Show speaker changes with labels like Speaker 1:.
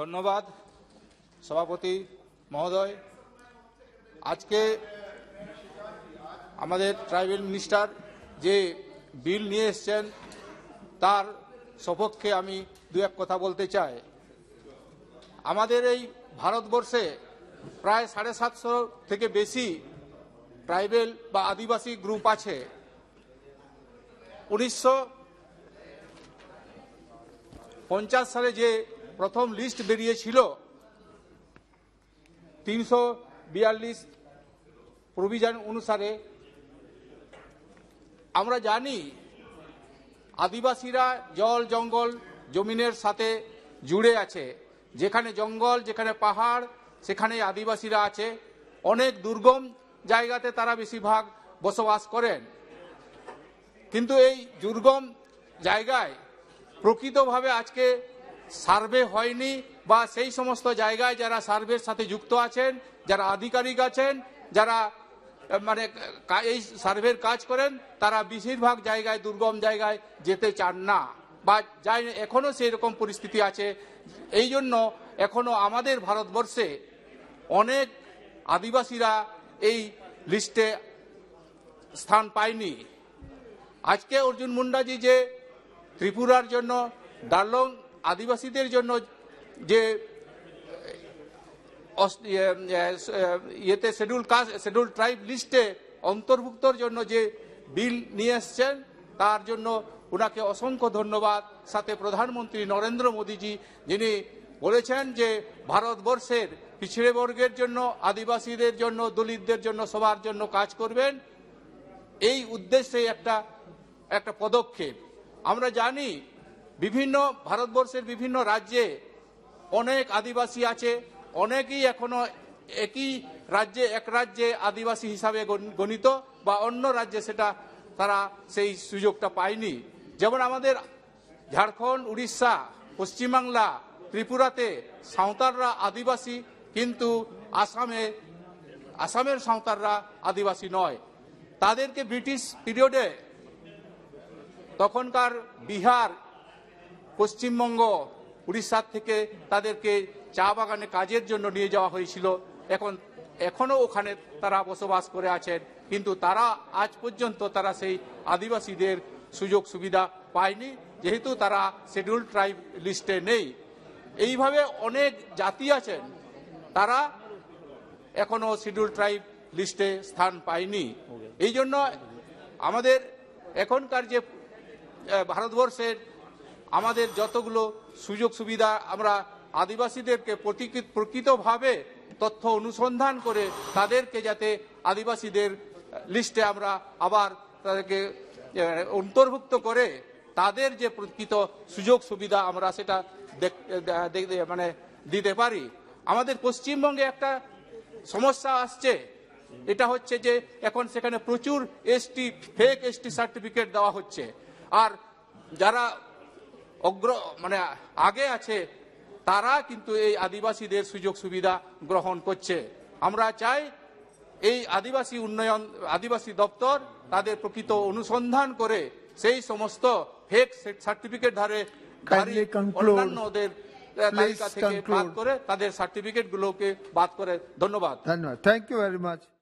Speaker 1: ধন্যবাদ সভাপতি মহোদয় আজকে আমাদের ট্রাইবেল মিনিস্টার যে বিল নিয়ে এসছেন তার সপক্ষে আমি দু এক কথা বলতে চাই আমাদের এই ভারতবর্ষে প্রায় সাড়ে সাতশো থেকে বেশি ট্রাইবেল বা আদিবাসী গ্রুপ আছে উনিশশো পঞ্চাশ সালে যে প্রথম লিস্ট বেরিয়েছিল তিনশো বিয়াল্লিশ প্রভিজন অনুসারে আমরা জানি আদিবাসীরা জল জঙ্গল জমিনের সাথে জুড়ে আছে যেখানে জঙ্গল যেখানে পাহাড় সেখানে আদিবাসীরা আছে অনেক দুর্গম জায়গাতে তারা বেশিরভাগ বসবাস করেন কিন্তু এই দুর্গম জায়গায় প্রকৃতভাবে আজকে সার্ভে হয়নি বা সেই সমস্ত জায়গায় যারা সার্ভের সাথে যুক্ত আছেন যারা আধিকারিক আছেন যারা মানে এই সার্ভের কাজ করেন তারা বেশিরভাগ জায়গায় দুর্গম জায়গায় যেতে চান না বা যাই এখনও সেই রকম পরিস্থিতি আছে এই জন্য এখনও আমাদের ভারতবর্ষে অনেক আদিবাসীরা এই লিস্টে স্থান পায়নি আজকে অর্জুন মুন্ডাজি যে ত্রিপুরার জন্য ডার্লং আদিবাসীদের জন্য যে ইয়েতে শেডিউল কাস্ট শেডিউল ট্রাইব লিস্টে অন্তর্ভুক্তর জন্য যে বিল নিয়ে এসছেন তার জন্য ওনাকে অসংখ্য ধন্যবাদ সাথে প্রধানমন্ত্রী নরেন্দ্র মোদীজি যিনি বলেছেন যে ভারতবর্ষের পিছিয়ে বর্গের জন্য আদিবাসীদের জন্য দলিতদের জন্য সবার জন্য কাজ করবেন এই উদ্দেশ্যে একটা একটা পদক্ষেপ আমরা জানি বিভিন্ন ভারতবর্ষের বিভিন্ন রাজ্যে অনেক আদিবাসী আছে অনেকেই এখনো একই রাজ্যে এক রাজ্যে আদিবাসী হিসাবে গণিত বা অন্য রাজ্যে সেটা তারা সেই সুযোগটা পায়নি যেমন আমাদের ঝাড়খণ্ড উড়িষ্যা পশ্চিমবাংলা ত্রিপুরাতে সাঁওতালরা আদিবাসী কিন্তু আসামে আসামের সাঁওতালরা আদিবাসী নয় তাদেরকে ব্রিটিশ পিরিয়ডে তখনকার বিহার পশ্চিমবঙ্গ উড়িষ্যার থেকে তাদেরকে চা বাগানে কাজের জন্য নিয়ে যাওয়া হয়েছিল এখন এখনও ওখানে তারা বসবাস করে আছেন কিন্তু তারা আজ পর্যন্ত তারা সেই আদিবাসীদের সুযোগ সুবিধা পায়নি যেহেতু তারা শিডিউল ট্রাইব লিস্টে নেই এইভাবে অনেক জাতি আছেন তারা এখনও শিডিউল ট্রাইব লিস্টে স্থান পায়নি এই জন্য আমাদের এখনকার যে ভারতবর্ষের আমাদের যতগুলো সুযোগ সুবিধা আমরা আদিবাসীদেরকে প্রকৃতভাবে তথ্য অনুসন্ধান করে তাদেরকে যাতে আদিবাসীদের লিস্টে আমরা আবার তাদেরকে অন্তর্ভুক্ত করে তাদের যে প্রকৃত সুযোগ সুবিধা আমরা সেটা মানে দিতে পারি আমাদের পশ্চিমবঙ্গে একটা সমস্যা আসছে এটা হচ্ছে যে এখন সেখানে প্রচুর এসটি ফেক এসটি সার্টিফিকেট দেওয়া হচ্ছে আর যারা অগ্র মানে আগে আছে তারা কিন্তু এই আদিবাসীদের সুযোগ সুবিধা গ্রহণ করছে আমরা চাই এই আদিবাসী উন্নয়ন আদিবাসী দপ্তর তাদের প্রকৃত অনুসন্ধান করে সেই সমস্ত ফেক সার্টিফিকেট ধারে অন্যান্যদের তালিকা থেকে বাদ করে তাদের সার্টিফিকেট গুলোকে বাদ করে ধন্যবাদ ধন্যবাদ থ্যাংক ইউ ভেরি মাচ